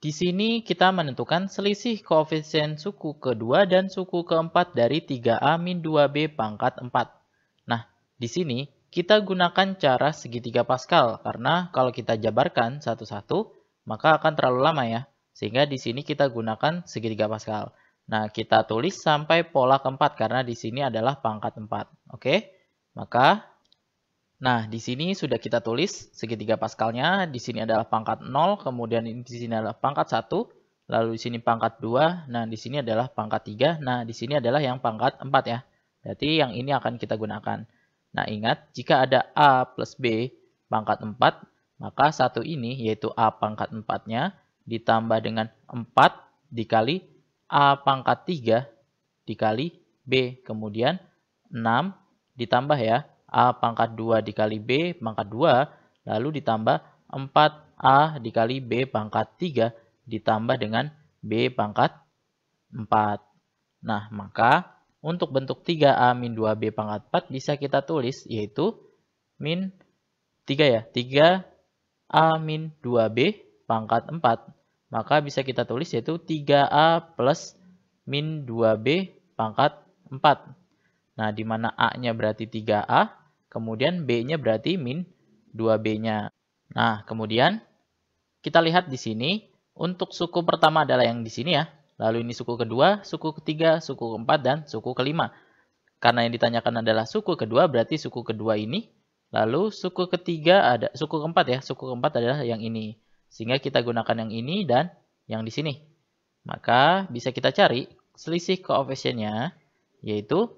Di sini kita menentukan selisih koefisien suku kedua dan suku keempat dari 3A min 2B pangkat 4. Nah, di sini kita gunakan cara segitiga Pascal karena kalau kita jabarkan satu-satu maka akan terlalu lama ya. Sehingga di sini kita gunakan segitiga Pascal. Nah, kita tulis sampai pola keempat karena di sini adalah pangkat 4. Oke, maka Nah, di sini sudah kita tulis segitiga paskalnya. Di sini adalah pangkat 0, kemudian di sini adalah pangkat 1, lalu di sini pangkat 2, nah di sini adalah pangkat 3, nah di sini adalah yang pangkat 4 ya. Berarti yang ini akan kita gunakan. Nah, ingat jika ada A plus B pangkat 4, maka satu ini yaitu A pangkat 4-nya ditambah dengan 4 dikali A pangkat 3 dikali B. Kemudian 6 ditambah ya A pangkat 2 dikali B pangkat 2, lalu ditambah 4A dikali B pangkat 3 ditambah dengan B pangkat 4. Nah, maka untuk bentuk 3A min 2B pangkat 4 bisa kita tulis yaitu min 3 ya, 3A min 2B pangkat 4. Maka bisa kita tulis yaitu 3A plus min 2B pangkat 4. Nah, di mana A-nya berarti 3A, Kemudian B-nya berarti min 2B-nya. Nah, kemudian kita lihat di sini untuk suku pertama adalah yang di sini ya. Lalu ini suku kedua, suku ketiga, suku keempat, dan suku kelima. Karena yang ditanyakan adalah suku kedua, berarti suku kedua ini. Lalu suku ketiga ada suku keempat ya. Suku keempat adalah yang ini. Sehingga kita gunakan yang ini dan yang di sini. Maka bisa kita cari selisih koefisiennya yaitu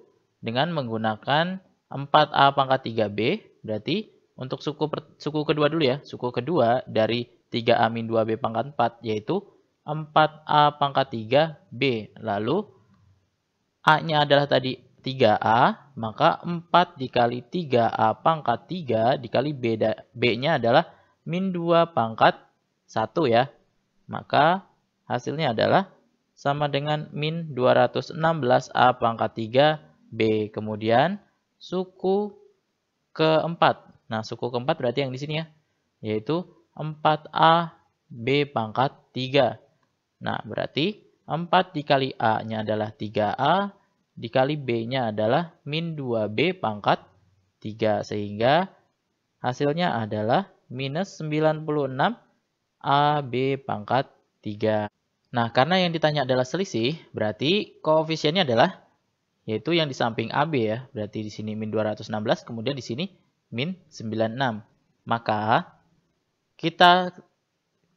dengan menggunakan 4A pangkat 3B, berarti untuk suku, per, suku kedua dulu ya, suku kedua dari 3A min 2B pangkat 4, yaitu 4A pangkat 3B. Lalu A-nya adalah tadi 3A, maka 4 dikali 3A pangkat 3 dikali B, B-nya adalah min 2 pangkat 1 ya. Maka hasilnya adalah sama dengan min 216A pangkat 3B. Kemudian suku keempat. Nah, suku keempat berarti yang di sini ya, yaitu 4A B pangkat 3. Nah, berarti 4 dikali A-nya adalah 3A, dikali B-nya adalah min 2B pangkat 3. Sehingga hasilnya adalah minus 96 AB pangkat 3. Nah, karena yang ditanya adalah selisih, berarti koefisiennya adalah yaitu yang di samping AB ya. Berarti di sini min 216, kemudian di sini min 96. Maka kita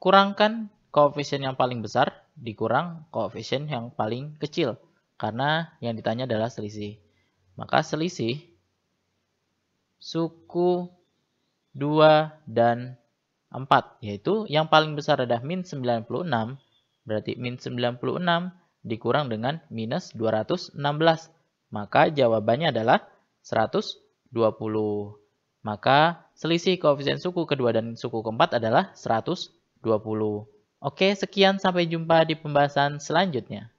kurangkan koefisien yang paling besar dikurang koefisien yang paling kecil. Karena yang ditanya adalah selisih. Maka selisih suku 2 dan 4. Yaitu yang paling besar adalah min 96. Berarti min 96 dikurang dengan minus 216. Maka jawabannya adalah 120. Maka selisih koefisien suku kedua dan suku keempat adalah 120. Oke, sekian sampai jumpa di pembahasan selanjutnya.